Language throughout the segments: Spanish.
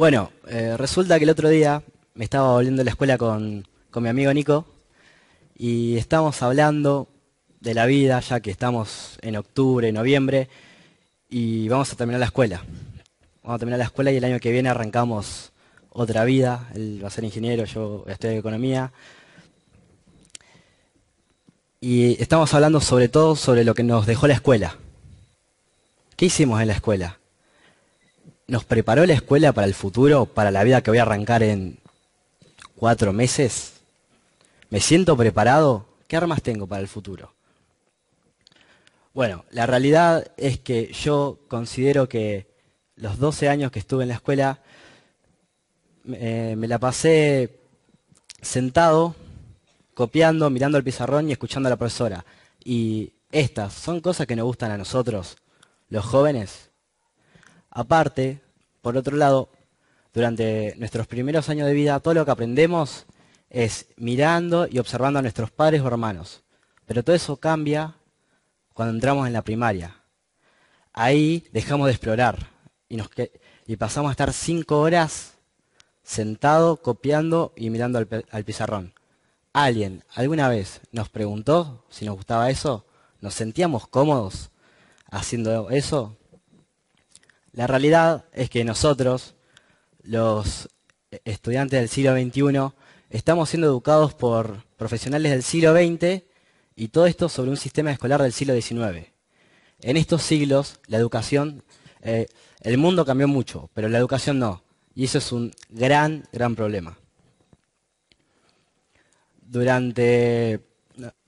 Bueno, eh, resulta que el otro día me estaba volviendo a la escuela con, mi amigo Nico y estamos hablando de la vida, ya que estamos en octubre, noviembre, y vamos a terminar la escuela. Vamos a terminar la escuela y el año que viene arrancamos otra vida. Él va a ser ingeniero, yo estoy de economía. Y estamos hablando sobre todo sobre lo que nos dejó la escuela. ¿Qué hicimos en la escuela? nos preparó la escuela para el futuro, para la vida que voy a arrancar en cuatro meses? ¿Me siento preparado? ¿Qué armas tengo para el futuro? Bueno, la realidad es que yo considero que los 12 años que estuve en la escuela eh, me la pasé sentado, copiando, mirando el pizarrón y escuchando a la profesora. Y estas son cosas que nos gustan a nosotros, los jóvenes. Aparte, por otro lado, durante nuestros primeros años de vida, todo lo que aprendemos es mirando y observando a nuestros padres o hermanos. Pero todo eso cambia cuando entramos en la primaria. Ahí dejamos de explorar y, pasamos a estar cinco horas sentado, copiando y mirando al pizarrón. ¿Alguien alguna vez nos preguntó si nos gustaba eso? ¿Nos sentíamos cómodos haciendo eso? La realidad es que nosotros, los estudiantes del siglo XXI, estamos siendo educados por profesionales del siglo XX y todo esto sobre un sistema escolar del siglo XIX. En estos siglos, la educación, eh, el mundo cambió mucho, pero la educación no. Y eso es un gran, gran problema. Durante,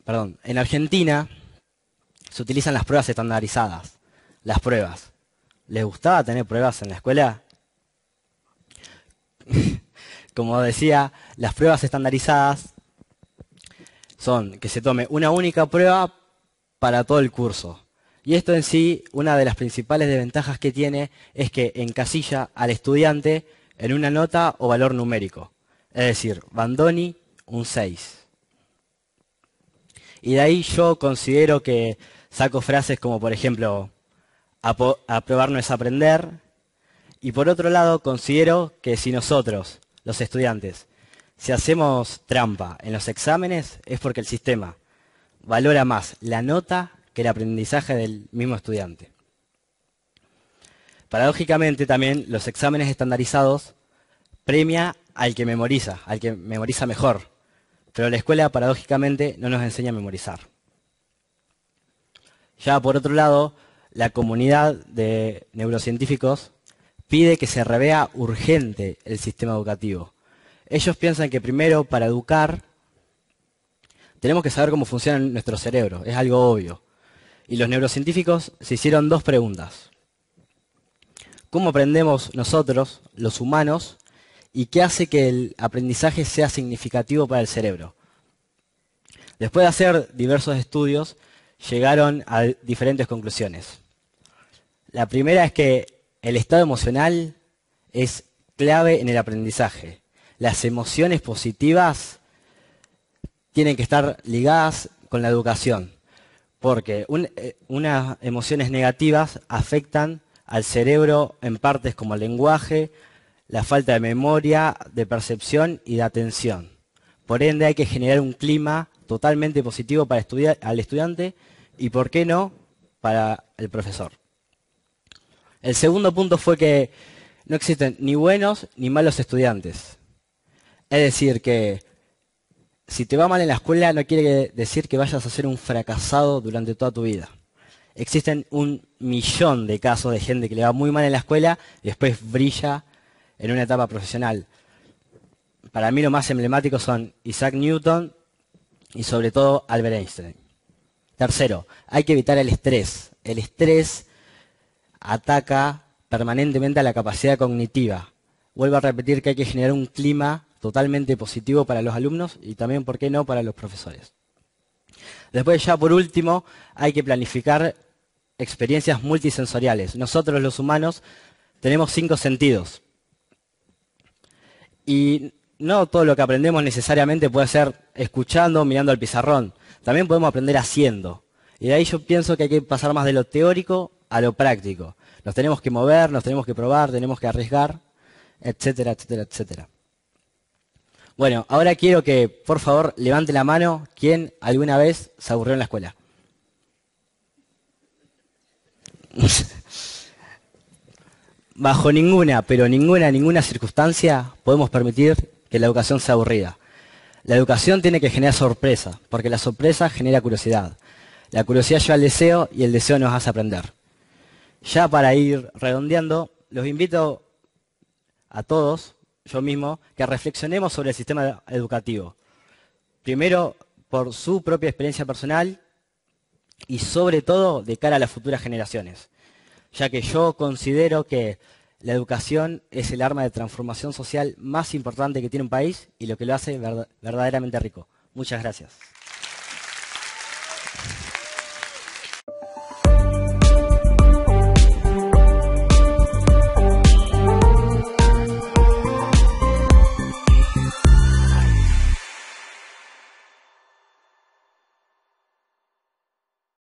perdón, en Argentina se utilizan las pruebas estandarizadas, las pruebas les gustaba tener pruebas en la escuela. Como decía, las pruebas estandarizadas son que se tome una única prueba para todo el curso. Y esto en sí, una de las principales desventajas que tiene es que encasilla al estudiante en una nota o valor numérico. Es decir, Bandoni un 6. Y de ahí yo considero que saco frases como por ejemplo, aprobar no es aprender. Y por otro lado, considero que si nosotros, los estudiantes, si hacemos trampa en los exámenes, es porque el sistema valora más la nota que el aprendizaje del mismo estudiante. Paradójicamente también los exámenes estandarizados premia al que memoriza, al que memoriza mejor, pero la escuela paradójicamente no nos enseña a memorizar. Ya por otro lado, la comunidad de neurocientíficos pide que se revea urgente el sistema educativo. Ellos piensan que primero para educar tenemos que saber cómo funciona nuestro cerebro, es algo obvio. Y los neurocientíficos se hicieron dos preguntas. ¿Cómo aprendemos nosotros, los humanos, y qué hace que el aprendizaje sea significativo para el cerebro? Después de hacer diversos estudios, llegaron a diferentes conclusiones. La primera es que el estado emocional es clave en el aprendizaje. Las emociones positivas tienen que estar ligadas con la educación, porque eh, unas emociones negativas afectan al cerebro en partes como el lenguaje, la falta de memoria, de percepción y de atención. Por ende hay que generar un clima totalmente positivo para estudiar, al estudiante y, por qué no, para el profesor. El segundo punto fue que no existen ni buenos ni malos estudiantes. Es decir, que si te va mal en la escuela no quiere decir que vayas a ser un fracasado durante toda tu vida. Existen un millón de casos de gente que le va muy mal en la escuela y después brilla en una etapa profesional. Para mí lo más emblemático son Isaac Newton y sobre todo Albert Einstein. Tercero, hay que evitar el estrés. El estrés ataca permanentemente a la capacidad cognitiva. Vuelvo a repetir que hay que generar un clima totalmente positivo para los alumnos y también, ¿por qué no?, para los profesores. Después, ya por último, hay que planificar experiencias multisensoriales. Nosotros los humanos tenemos cinco sentidos. Y no todo lo que aprendemos necesariamente puede ser escuchando, mirando al pizarrón. También podemos aprender haciendo. Y de ahí yo pienso que hay que pasar más de lo teórico a lo práctico. Nos tenemos que mover, nos tenemos que probar, tenemos que arriesgar, etcétera, etcétera, etcétera. Bueno, ahora quiero que, por favor, levante la mano quien alguna vez se aburrió en la escuela. Bajo ninguna, pero ninguna, ninguna circunstancia podemos permitir que la educación sea aburrida. La educación tiene que generar sorpresa, porque la sorpresa genera curiosidad. La curiosidad lleva al deseo y el deseo nos hace aprender. Ya para ir redondeando, los invito a todos, yo mismo, que reflexionemos sobre el sistema educativo. Primero, por su propia experiencia personal y sobre todo de cara a las futuras generaciones. Ya que yo considero que la educación es el arma de transformación social más importante que tiene un país y lo que lo hace verdaderamente rico. Muchas gracias.